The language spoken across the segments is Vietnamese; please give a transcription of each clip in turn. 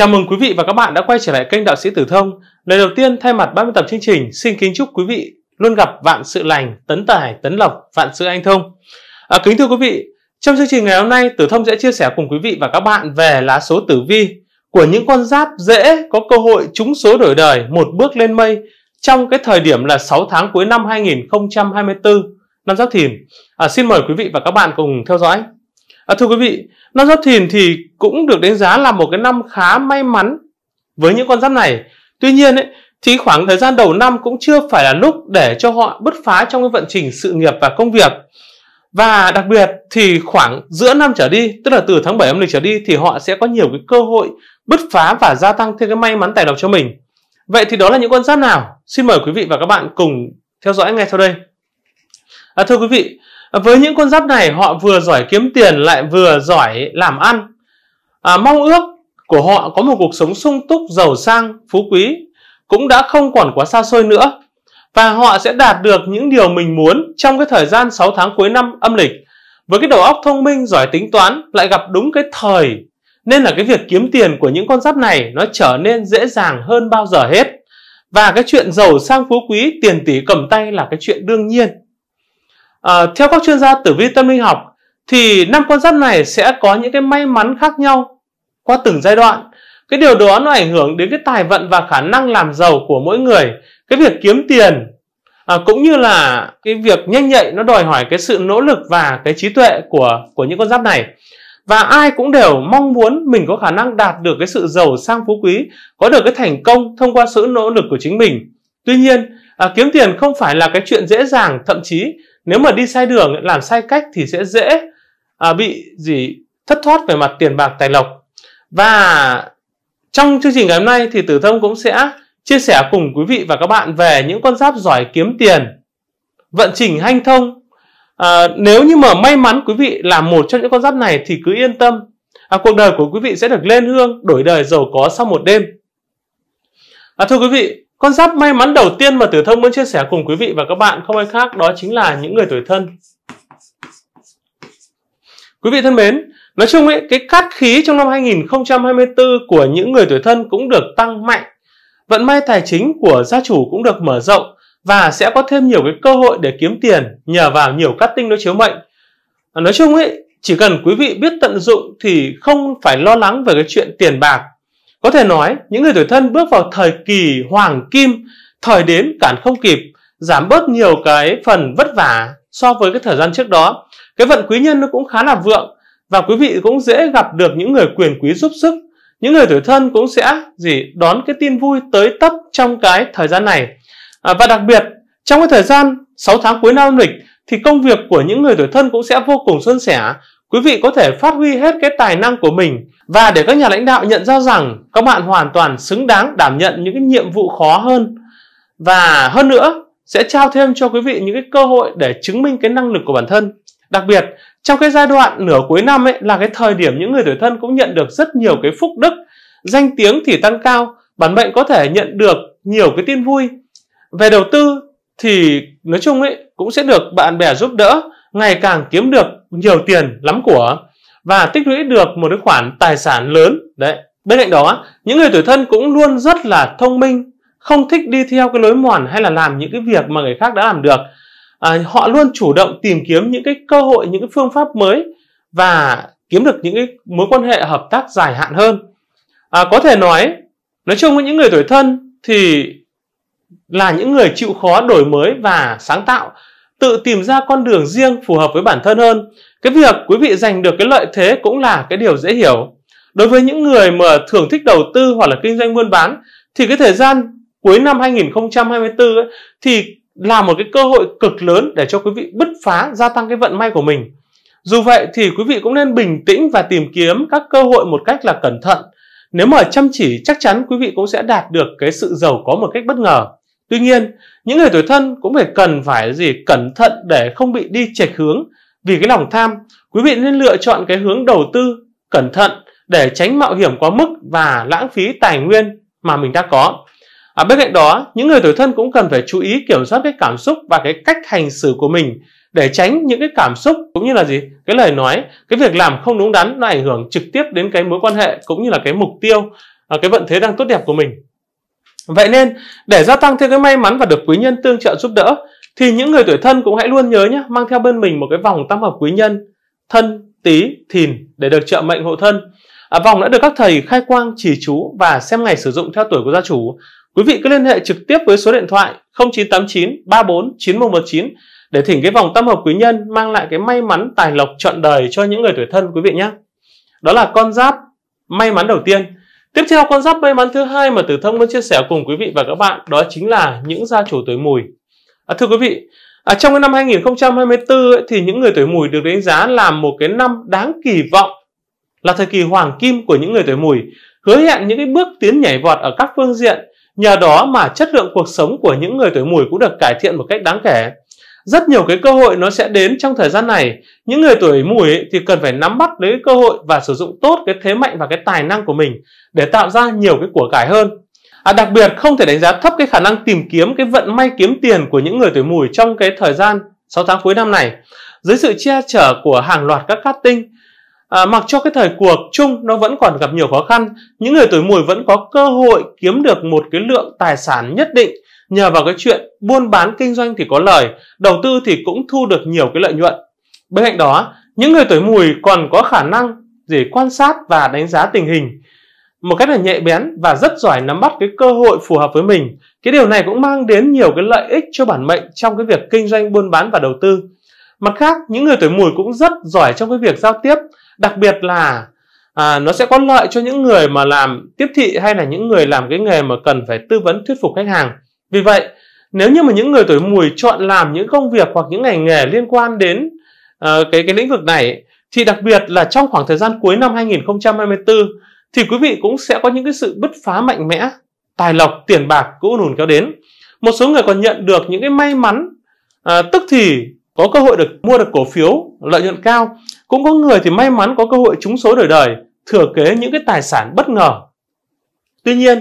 Chào mừng quý vị và các bạn đã quay trở lại kênh Đạo sĩ Tử Thông. Lời đầu tiên thay mặt ban biên tập chương trình xin kính chúc quý vị luôn gặp vạn sự lành, tấn tài, tấn lộc, vạn sự anh thông. À, kính thưa quý vị, trong chương trình ngày hôm nay Tử Thông sẽ chia sẻ cùng quý vị và các bạn về lá số tử vi của những con giáp dễ có cơ hội trúng số đổi đời một bước lên mây trong cái thời điểm là 6 tháng cuối năm 2024 năm Giáp Thìn. À, xin mời quý vị và các bạn cùng theo dõi. À, thưa quý vị, năm Giáp Thìn thì cũng được đánh giá là một cái năm khá may mắn với những con giáp này. Tuy nhiên ấy, thì khoảng thời gian đầu năm cũng chưa phải là lúc để cho họ bứt phá trong cái vận trình sự nghiệp và công việc. Và đặc biệt thì khoảng giữa năm trở đi, tức là từ tháng 7 âm lịch trở đi thì họ sẽ có nhiều cái cơ hội bứt phá và gia tăng thêm cái may mắn tài lộc cho mình. Vậy thì đó là những con giáp nào? Xin mời quý vị và các bạn cùng theo dõi ngay sau đây. À, thưa quý vị, với những con giáp này họ vừa giỏi kiếm tiền lại vừa giỏi làm ăn. À, mong ước của họ có một cuộc sống sung túc, giàu sang, phú quý cũng đã không còn quá xa xôi nữa và họ sẽ đạt được những điều mình muốn trong cái thời gian 6 tháng cuối năm âm lịch. Với cái đầu óc thông minh, giỏi tính toán lại gặp đúng cái thời nên là cái việc kiếm tiền của những con giáp này nó trở nên dễ dàng hơn bao giờ hết. Và cái chuyện giàu sang phú quý, tiền tỷ cầm tay là cái chuyện đương nhiên. À, theo các chuyên gia tử vi tâm linh học thì năm con giáp này sẽ có những cái may mắn khác nhau qua từng giai đoạn. Cái điều đó nó ảnh hưởng đến cái tài vận và khả năng làm giàu của mỗi người, cái việc kiếm tiền à, cũng như là cái việc nhanh nhạy nó đòi hỏi cái sự nỗ lực và cái trí tuệ của của những con giáp này. Và ai cũng đều mong muốn mình có khả năng đạt được cái sự giàu sang phú quý, có được cái thành công thông qua sự nỗ lực của chính mình. Tuy nhiên, à, kiếm tiền không phải là cái chuyện dễ dàng, thậm chí nếu mà đi sai đường làm sai cách thì sẽ dễ à, bị gì thất thoát về mặt tiền bạc tài lộc và trong chương trình ngày hôm nay thì tử thông cũng sẽ chia sẻ cùng quý vị và các bạn về những con giáp giỏi kiếm tiền vận trình hanh thông à, nếu như mà may mắn quý vị là một trong những con giáp này thì cứ yên tâm à, cuộc đời của quý vị sẽ được lên hương đổi đời giàu có sau một đêm à, thưa quý vị con giáp may mắn đầu tiên mà Tử Thông muốn chia sẻ cùng quý vị và các bạn không ai khác đó chính là những người tuổi thân. Quý vị thân mến, nói chung ấy, cái cát khí trong năm 2024 của những người tuổi thân cũng được tăng mạnh. Vận may tài chính của gia chủ cũng được mở rộng và sẽ có thêm nhiều cái cơ hội để kiếm tiền nhờ vào nhiều cát tinh đối chiếu mệnh. Nói chung ấy, chỉ cần quý vị biết tận dụng thì không phải lo lắng về cái chuyện tiền bạc có thể nói, những người tuổi thân bước vào thời kỳ hoàng kim, thời đến cản không kịp, giảm bớt nhiều cái phần vất vả so với cái thời gian trước đó. Cái vận quý nhân nó cũng khá là vượng và quý vị cũng dễ gặp được những người quyền quý giúp sức. Những người tuổi thân cũng sẽ gì đón cái tin vui tới tấp trong cái thời gian này. À, và đặc biệt, trong cái thời gian 6 tháng cuối năm lịch thì công việc của những người tuổi thân cũng sẽ vô cùng suôn sẻ Quý vị có thể phát huy hết cái tài năng của mình và để các nhà lãnh đạo nhận ra rằng các bạn hoàn toàn xứng đáng đảm nhận những cái nhiệm vụ khó hơn. Và hơn nữa, sẽ trao thêm cho quý vị những cái cơ hội để chứng minh cái năng lực của bản thân. Đặc biệt, trong cái giai đoạn nửa cuối năm ấy là cái thời điểm những người tuổi thân cũng nhận được rất nhiều cái phúc đức, danh tiếng thì tăng cao, bản mệnh có thể nhận được nhiều cái tin vui. Về đầu tư thì nói chung ấy cũng sẽ được bạn bè giúp đỡ, ngày càng kiếm được nhiều tiền lắm của và tích lũy được một cái khoản tài sản lớn đấy bên cạnh đó những người tuổi thân cũng luôn rất là thông minh không thích đi theo cái lối mòn hay là làm những cái việc mà người khác đã làm được à, họ luôn chủ động tìm kiếm những cái cơ hội những cái phương pháp mới và kiếm được những cái mối quan hệ hợp tác dài hạn hơn à, có thể nói nói chung với những người tuổi thân thì là những người chịu khó đổi mới và sáng tạo tự tìm ra con đường riêng phù hợp với bản thân hơn. Cái việc quý vị giành được cái lợi thế cũng là cái điều dễ hiểu. Đối với những người mà thường thích đầu tư hoặc là kinh doanh buôn bán thì cái thời gian cuối năm 2024 ấy, thì là một cái cơ hội cực lớn để cho quý vị bứt phá gia tăng cái vận may của mình. Dù vậy thì quý vị cũng nên bình tĩnh và tìm kiếm các cơ hội một cách là cẩn thận. Nếu mà chăm chỉ chắc chắn quý vị cũng sẽ đạt được cái sự giàu có một cách bất ngờ. Tuy nhiên, những người tuổi thân cũng phải cần phải gì cẩn thận để không bị đi chệch hướng. Vì cái lòng tham, quý vị nên lựa chọn cái hướng đầu tư cẩn thận để tránh mạo hiểm quá mức và lãng phí tài nguyên mà mình đã có. À, bên cạnh đó, những người tuổi thân cũng cần phải chú ý kiểm soát cái cảm xúc và cái cách hành xử của mình để tránh những cái cảm xúc cũng như là gì cái lời nói cái việc làm không đúng đắn nó ảnh hưởng trực tiếp đến cái mối quan hệ cũng như là cái mục tiêu à, cái vận thế đang tốt đẹp của mình Vậy nên, để gia tăng thêm cái may mắn và được quý nhân tương trợ giúp đỡ, thì những người tuổi thân cũng hãy luôn nhớ nhé, mang theo bên mình một cái vòng tam hợp quý nhân, thân, tí, thìn để được trợ mệnh hộ thân. À, vòng đã được các thầy khai quang, chỉ chú và xem ngày sử dụng theo tuổi của gia chủ. Quý vị cứ liên hệ trực tiếp với số điện thoại 0989 34 9119 để thỉnh cái vòng tam hợp quý nhân mang lại cái may mắn tài lộc trọn đời cho những người tuổi thân quý vị nhé. Đó là con giáp may mắn đầu tiên. Tiếp theo con giáp may mắn thứ hai mà Tử Thông muốn chia sẻ cùng quý vị và các bạn đó chính là những gia chủ tuổi mùi. À, thưa quý vị, à, trong cái năm 2024 ấy, thì những người tuổi mùi được đánh giá là một cái năm đáng kỳ vọng là thời kỳ hoàng kim của những người tuổi mùi hứa hẹn những cái bước tiến nhảy vọt ở các phương diện nhờ đó mà chất lượng cuộc sống của những người tuổi mùi cũng được cải thiện một cách đáng kể rất nhiều cái cơ hội nó sẽ đến trong thời gian này những người tuổi mùi thì cần phải nắm bắt lấy cơ hội và sử dụng tốt cái thế mạnh và cái tài năng của mình để tạo ra nhiều cái của cải hơn à, đặc biệt không thể đánh giá thấp cái khả năng tìm kiếm cái vận may kiếm tiền của những người tuổi mùi trong cái thời gian 6 tháng cuối năm này dưới sự che chở của hàng loạt các cát tinh À, mặc cho cái thời cuộc chung nó vẫn còn gặp nhiều khó khăn, những người tuổi mùi vẫn có cơ hội kiếm được một cái lượng tài sản nhất định nhờ vào cái chuyện buôn bán kinh doanh thì có lời, đầu tư thì cũng thu được nhiều cái lợi nhuận. Bên cạnh đó, những người tuổi mùi còn có khả năng để quan sát và đánh giá tình hình một cách là nhạy bén và rất giỏi nắm bắt cái cơ hội phù hợp với mình. Cái điều này cũng mang đến nhiều cái lợi ích cho bản mệnh trong cái việc kinh doanh buôn bán và đầu tư. Mặt khác, những người tuổi mùi cũng rất giỏi trong cái việc giao tiếp, đặc biệt là à, nó sẽ có lợi cho những người mà làm tiếp thị hay là những người làm cái nghề mà cần phải tư vấn thuyết phục khách hàng. Vì vậy, nếu như mà những người tuổi mùi chọn làm những công việc hoặc những ngành nghề liên quan đến uh, cái cái lĩnh vực này thì đặc biệt là trong khoảng thời gian cuối năm 2024 thì quý vị cũng sẽ có những cái sự bứt phá mạnh mẽ, tài lộc, tiền bạc cũng ùn kéo đến. Một số người còn nhận được những cái may mắn uh, tức thì có cơ hội được mua được cổ phiếu lợi nhuận cao, cũng có người thì may mắn có cơ hội trúng số đời đời, thừa kế những cái tài sản bất ngờ. Tuy nhiên,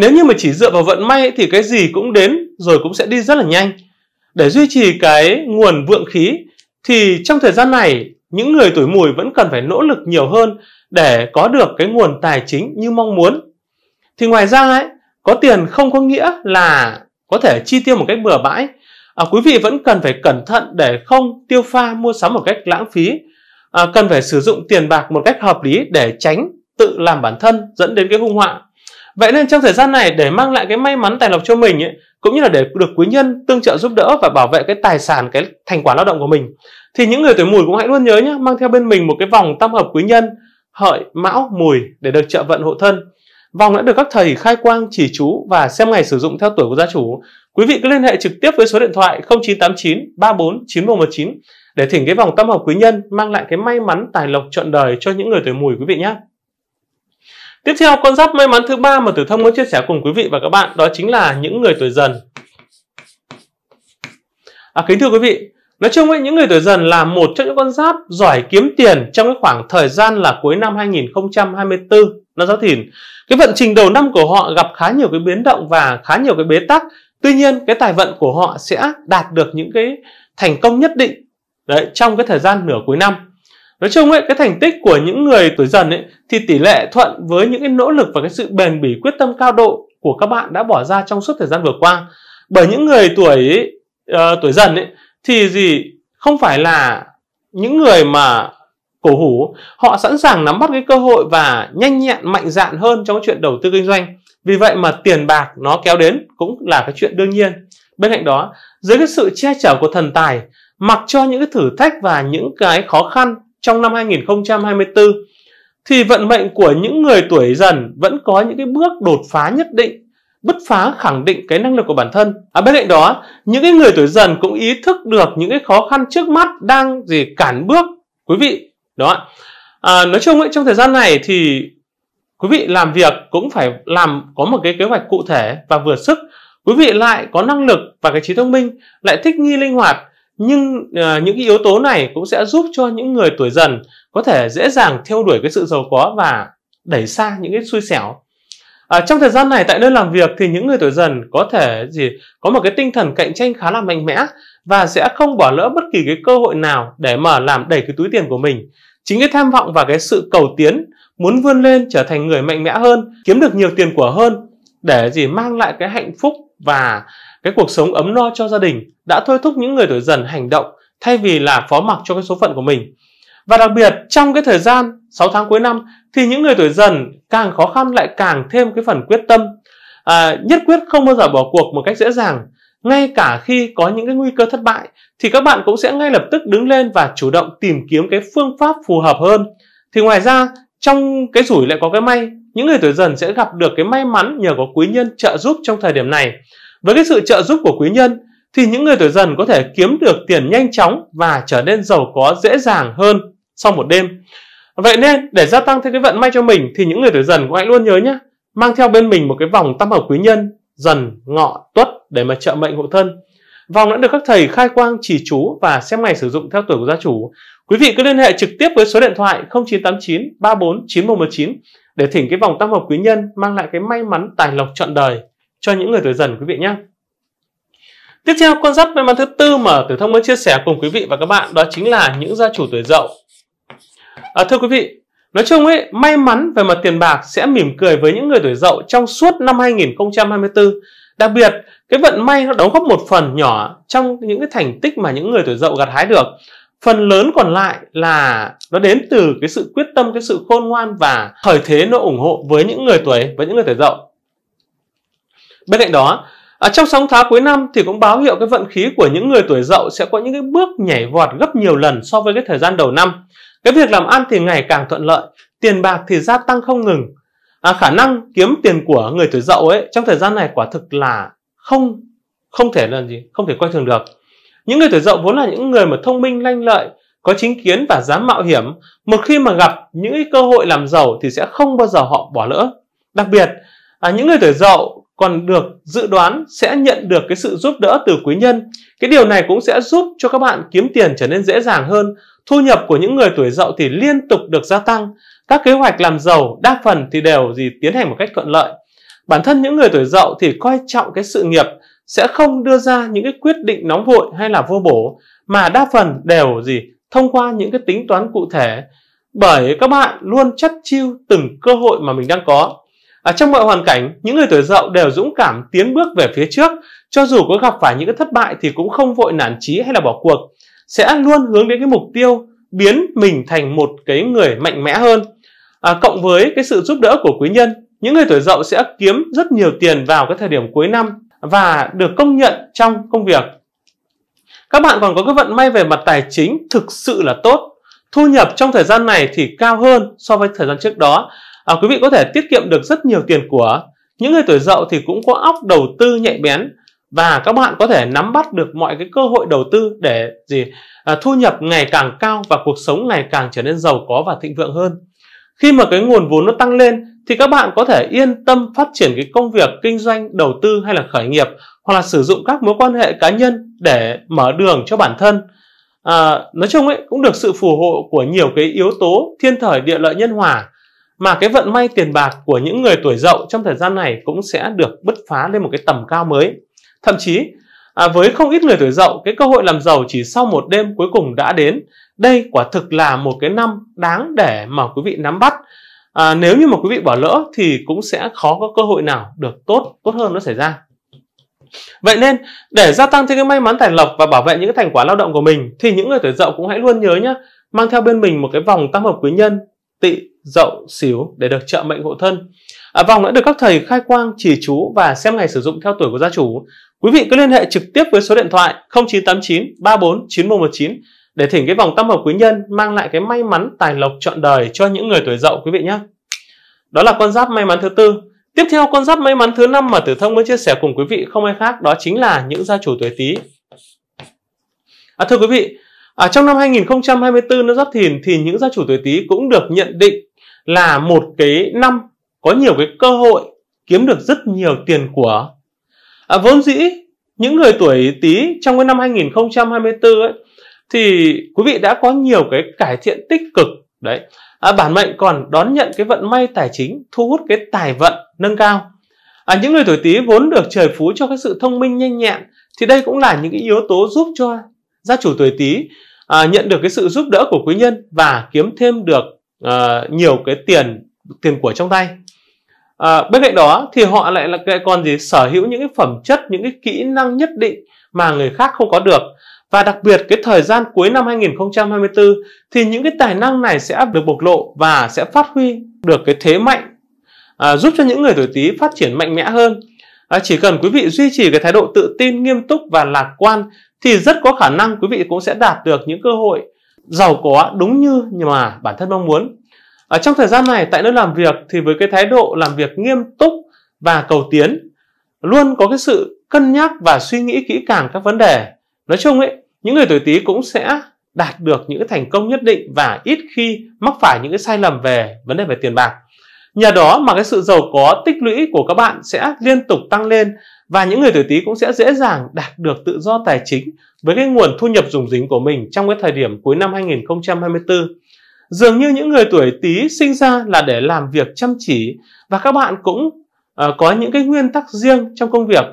nếu như mà chỉ dựa vào vận may thì cái gì cũng đến rồi cũng sẽ đi rất là nhanh để duy trì cái nguồn vượng khí thì trong thời gian này những người tuổi mùi vẫn cần phải nỗ lực nhiều hơn để có được cái nguồn tài chính như mong muốn thì ngoài ra ấy có tiền không có nghĩa là có thể chi tiêu một cách bừa bãi à, quý vị vẫn cần phải cẩn thận để không tiêu pha mua sắm một cách lãng phí à, cần phải sử dụng tiền bạc một cách hợp lý để tránh tự làm bản thân dẫn đến cái hung họa Vậy nên trong thời gian này để mang lại cái may mắn tài lộc cho mình ấy, cũng như là để được quý nhân tương trợ giúp đỡ và bảo vệ cái tài sản cái thành quả lao động của mình thì những người tuổi mùi cũng hãy luôn nhớ nhé mang theo bên mình một cái vòng tam hợp quý nhân hợi mão mùi để được trợ vận hộ thân vòng đã được các thầy khai quang chỉ chú và xem ngày sử dụng theo tuổi của gia chủ quý vị cứ liên hệ trực tiếp với số điện thoại 0989 34 9119 để thỉnh cái vòng tam hợp quý nhân mang lại cái may mắn tài lộc trọn đời cho những người tuổi mùi quý vị nhé Tiếp theo, con giáp may mắn thứ ba mà Tử Thông muốn chia sẻ cùng quý vị và các bạn đó chính là những người tuổi dần. À, kính thưa quý vị, nói chung ấy, những người tuổi dần là một trong những con giáp giỏi kiếm tiền trong cái khoảng thời gian là cuối năm 2024, năm giáp thìn. Cái vận trình đầu năm của họ gặp khá nhiều cái biến động và khá nhiều cái bế tắc. Tuy nhiên, cái tài vận của họ sẽ đạt được những cái thành công nhất định đấy trong cái thời gian nửa cuối năm nói chung ấy cái thành tích của những người tuổi dần ấy thì tỷ lệ thuận với những cái nỗ lực và cái sự bền bỉ quyết tâm cao độ của các bạn đã bỏ ra trong suốt thời gian vừa qua bởi những người tuổi uh, tuổi dần ấy thì gì không phải là những người mà cổ hủ họ sẵn sàng nắm bắt cái cơ hội và nhanh nhẹn mạnh dạn hơn trong chuyện đầu tư kinh doanh vì vậy mà tiền bạc nó kéo đến cũng là cái chuyện đương nhiên bên cạnh đó dưới cái sự che chở của thần tài mặc cho những cái thử thách và những cái khó khăn trong năm 2024 thì vận mệnh của những người tuổi dần vẫn có những cái bước đột phá nhất định bứt phá khẳng định cái năng lực của bản thân. À, bên cạnh đó, những cái người tuổi dần cũng ý thức được những cái khó khăn trước mắt đang gì cản bước quý vị. Đó. À, nói chung ấy, trong thời gian này thì quý vị làm việc cũng phải làm có một cái kế hoạch cụ thể và vừa sức. Quý vị lại có năng lực và cái trí thông minh, lại thích nghi linh hoạt nhưng uh, những cái yếu tố này cũng sẽ giúp cho những người tuổi dần có thể dễ dàng theo đuổi cái sự giàu có và đẩy xa những cái xui xẻo À, trong thời gian này tại nơi làm việc thì những người tuổi dần có thể gì có một cái tinh thần cạnh tranh khá là mạnh mẽ và sẽ không bỏ lỡ bất kỳ cái cơ hội nào để mà làm đẩy cái túi tiền của mình. Chính cái tham vọng và cái sự cầu tiến muốn vươn lên trở thành người mạnh mẽ hơn, kiếm được nhiều tiền của hơn để gì mang lại cái hạnh phúc và cái cuộc sống ấm no cho gia đình đã thôi thúc những người tuổi dần hành động thay vì là phó mặc cho cái số phận của mình. Và đặc biệt trong cái thời gian 6 tháng cuối năm thì những người tuổi dần càng khó khăn lại càng thêm cái phần quyết tâm. À, nhất quyết không bao giờ bỏ cuộc một cách dễ dàng. Ngay cả khi có những cái nguy cơ thất bại thì các bạn cũng sẽ ngay lập tức đứng lên và chủ động tìm kiếm cái phương pháp phù hợp hơn. Thì ngoài ra trong cái rủi lại có cái may, những người tuổi dần sẽ gặp được cái may mắn nhờ có quý nhân trợ giúp trong thời điểm này. Với cái sự trợ giúp của quý nhân thì những người tuổi dần có thể kiếm được tiền nhanh chóng và trở nên giàu có dễ dàng hơn sau một đêm. Vậy nên để gia tăng thêm cái vận may cho mình thì những người tuổi dần cũng hãy luôn nhớ nhé, mang theo bên mình một cái vòng tam hợp quý nhân dần ngọ tuất để mà trợ mệnh hộ thân. Vòng đã được các thầy khai quang chỉ chú và xem ngày sử dụng theo tuổi của gia chủ. Quý vị cứ liên hệ trực tiếp với số điện thoại 0989 34 9119 để thỉnh cái vòng tam hợp quý nhân mang lại cái may mắn tài lộc trọn đời cho những người tuổi dần quý vị nhé. Tiếp theo con giáp may mắn thứ tư mà Tử Thông mới chia sẻ cùng quý vị và các bạn đó chính là những gia chủ tuổi dậu. À, thưa quý vị, nói chung ấy, may mắn về mặt tiền bạc sẽ mỉm cười với những người tuổi dậu trong suốt năm 2024. Đặc biệt, cái vận may nó đóng góp một phần nhỏ trong những cái thành tích mà những người tuổi dậu gặt hái được. Phần lớn còn lại là nó đến từ cái sự quyết tâm, cái sự khôn ngoan và thời thế nó ủng hộ với những người tuổi với những người tuổi dậu. Bên cạnh đó, À, trong sóng tháng cuối năm thì cũng báo hiệu cái vận khí của những người tuổi dậu sẽ có những cái bước nhảy vọt gấp nhiều lần so với cái thời gian đầu năm. Cái việc làm ăn thì ngày càng thuận lợi, tiền bạc thì gia tăng không ngừng. À, khả năng kiếm tiền của người tuổi dậu ấy trong thời gian này quả thực là không không thể là gì, không thể coi thường được. Những người tuổi dậu vốn là những người mà thông minh lanh lợi, có chính kiến và dám mạo hiểm. Một khi mà gặp những cơ hội làm giàu thì sẽ không bao giờ họ bỏ lỡ. Đặc biệt, à, những người tuổi dậu còn được dự đoán sẽ nhận được cái sự giúp đỡ từ quý nhân. Cái điều này cũng sẽ giúp cho các bạn kiếm tiền trở nên dễ dàng hơn. Thu nhập của những người tuổi dậu thì liên tục được gia tăng. Các kế hoạch làm giàu đa phần thì đều gì tiến hành một cách thuận lợi. Bản thân những người tuổi dậu thì coi trọng cái sự nghiệp sẽ không đưa ra những cái quyết định nóng vội hay là vô bổ mà đa phần đều gì thông qua những cái tính toán cụ thể bởi các bạn luôn chắt chiêu từng cơ hội mà mình đang có À, trong mọi hoàn cảnh, những người tuổi dậu đều dũng cảm tiến bước về phía trước, cho dù có gặp phải những cái thất bại thì cũng không vội nản chí hay là bỏ cuộc, sẽ luôn hướng đến cái mục tiêu biến mình thành một cái người mạnh mẽ hơn. À, cộng với cái sự giúp đỡ của quý nhân, những người tuổi dậu sẽ kiếm rất nhiều tiền vào cái thời điểm cuối năm và được công nhận trong công việc. Các bạn còn có cái vận may về mặt tài chính thực sự là tốt. Thu nhập trong thời gian này thì cao hơn so với thời gian trước đó à, quý vị có thể tiết kiệm được rất nhiều tiền của những người tuổi dậu thì cũng có óc đầu tư nhạy bén và các bạn có thể nắm bắt được mọi cái cơ hội đầu tư để gì à, thu nhập ngày càng cao và cuộc sống ngày càng trở nên giàu có và thịnh vượng hơn khi mà cái nguồn vốn nó tăng lên thì các bạn có thể yên tâm phát triển cái công việc kinh doanh đầu tư hay là khởi nghiệp hoặc là sử dụng các mối quan hệ cá nhân để mở đường cho bản thân à, nói chung ấy cũng được sự phù hộ của nhiều cái yếu tố thiên thời địa lợi nhân hòa mà cái vận may tiền bạc của những người tuổi dậu trong thời gian này cũng sẽ được bứt phá lên một cái tầm cao mới. Thậm chí à, với không ít người tuổi dậu, cái cơ hội làm giàu chỉ sau một đêm cuối cùng đã đến. Đây quả thực là một cái năm đáng để mà quý vị nắm bắt. À, nếu như mà quý vị bỏ lỡ thì cũng sẽ khó có cơ hội nào được tốt tốt hơn nó xảy ra. Vậy nên để gia tăng thêm cái may mắn tài lộc và bảo vệ những cái thành quả lao động của mình thì những người tuổi dậu cũng hãy luôn nhớ nhé mang theo bên mình một cái vòng tam hợp quý nhân tị, dậu, xíu để được trợ mệnh hộ thân. À, vòng đã được các thầy khai quang, chỉ chú và xem ngày sử dụng theo tuổi của gia chủ. Quý vị cứ liên hệ trực tiếp với số điện thoại 0989 34 9119 để thỉnh cái vòng tam hợp quý nhân mang lại cái may mắn tài lộc trọn đời cho những người tuổi dậu quý vị nhé. Đó là con giáp may mắn thứ tư. Tiếp theo con giáp may mắn thứ năm mà Tử Thông muốn chia sẻ cùng quý vị không ai khác đó chính là những gia chủ tuổi Tý. À, thưa quý vị, À, trong năm 2024 nó giáp thìn thì những gia chủ tuổi tý cũng được nhận định là một cái năm có nhiều cái cơ hội kiếm được rất nhiều tiền của. À, vốn dĩ những người tuổi tý trong cái năm 2024 ấy, thì quý vị đã có nhiều cái cải thiện tích cực đấy. À, bản mệnh còn đón nhận cái vận may tài chính thu hút cái tài vận nâng cao. À, những người tuổi tý vốn được trời phú cho cái sự thông minh nhanh nhẹn thì đây cũng là những cái yếu tố giúp cho gia chủ tuổi tý à, nhận được cái sự giúp đỡ của quý nhân và kiếm thêm được à, nhiều cái tiền tiền của trong tay à, bên cạnh đó thì họ lại là cái còn gì sở hữu những cái phẩm chất những cái kỹ năng nhất định mà người khác không có được và đặc biệt cái thời gian cuối năm 2024 thì những cái tài năng này sẽ được bộc lộ và sẽ phát huy được cái thế mạnh à, giúp cho những người tuổi Tý phát triển mạnh mẽ hơn. À, chỉ cần quý vị duy trì cái thái độ tự tin, nghiêm túc và lạc quan thì rất có khả năng quý vị cũng sẽ đạt được những cơ hội giàu có đúng như mà bản thân mong muốn. Ở trong thời gian này tại nơi làm việc thì với cái thái độ làm việc nghiêm túc và cầu tiến luôn có cái sự cân nhắc và suy nghĩ kỹ càng các vấn đề. Nói chung ấy, những người tuổi Tý cũng sẽ đạt được những cái thành công nhất định và ít khi mắc phải những cái sai lầm về vấn đề về tiền bạc. Nhờ đó mà cái sự giàu có tích lũy của các bạn sẽ liên tục tăng lên và những người tuổi Tý cũng sẽ dễ dàng đạt được tự do tài chính với cái nguồn thu nhập dùng dính của mình trong cái thời điểm cuối năm 2024. Dường như những người tuổi Tý sinh ra là để làm việc chăm chỉ và các bạn cũng uh, có những cái nguyên tắc riêng trong công việc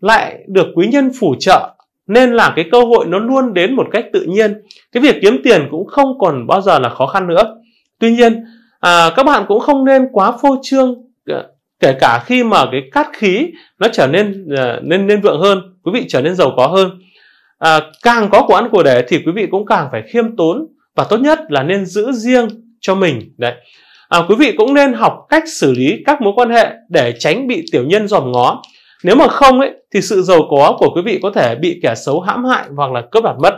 lại được quý nhân phù trợ nên là cái cơ hội nó luôn đến một cách tự nhiên. Cái việc kiếm tiền cũng không còn bao giờ là khó khăn nữa. Tuy nhiên, à, các bạn cũng không nên quá phô trương ờ, kể cả khi mà cái cát khí nó trở nên ờ, nên nên vượng hơn quý vị trở nên giàu có hơn à, càng có của ăn của để thì quý vị cũng càng phải khiêm tốn và tốt nhất là nên giữ riêng cho mình đấy à, quý vị cũng nên học cách xử lý các mối quan hệ để tránh bị tiểu nhân dòm ngó nếu mà không ấy thì sự giàu có của quý vị có thể bị kẻ xấu hãm hại hoặc là cướp đoạt mất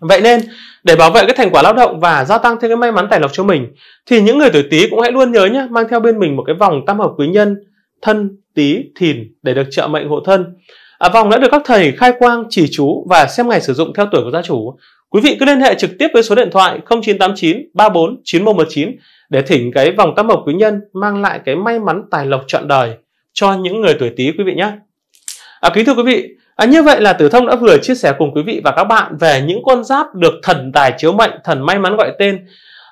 Vậy nên, để bảo vệ cái thành quả lao động và gia tăng thêm cái may mắn tài lộc cho mình, thì những người tuổi Tý cũng hãy luôn nhớ nhé, mang theo bên mình một cái vòng tam hợp quý nhân thân, Tý, Thìn để được trợ mệnh hộ thân. À, vòng đã được các thầy khai quang, chỉ chú và xem ngày sử dụng theo tuổi của gia chủ. Quý vị cứ liên hệ trực tiếp với số điện thoại 0989 34 9119 để thỉnh cái vòng tam hợp quý nhân mang lại cái may mắn tài lộc trọn đời cho những người tuổi Tý quý vị nhé. À, kính thưa quý vị, À, như vậy là Tử Thông đã vừa chia sẻ cùng quý vị và các bạn về những con giáp được thần tài chiếu mệnh, thần may mắn gọi tên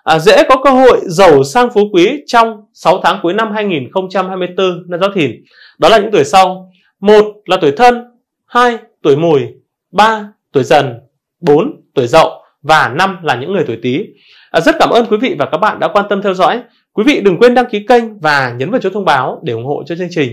à, dễ có cơ hội giàu sang phú quý trong 6 tháng cuối năm 2024 năm Giáp Thìn. Đó là những tuổi sau: một là tuổi Thân, hai tuổi Mùi, ba tuổi Dần, bốn tuổi Dậu và năm là những người tuổi Tý. À, rất cảm ơn quý vị và các bạn đã quan tâm theo dõi. Quý vị đừng quên đăng ký kênh và nhấn vào chuông thông báo để ủng hộ cho chương trình.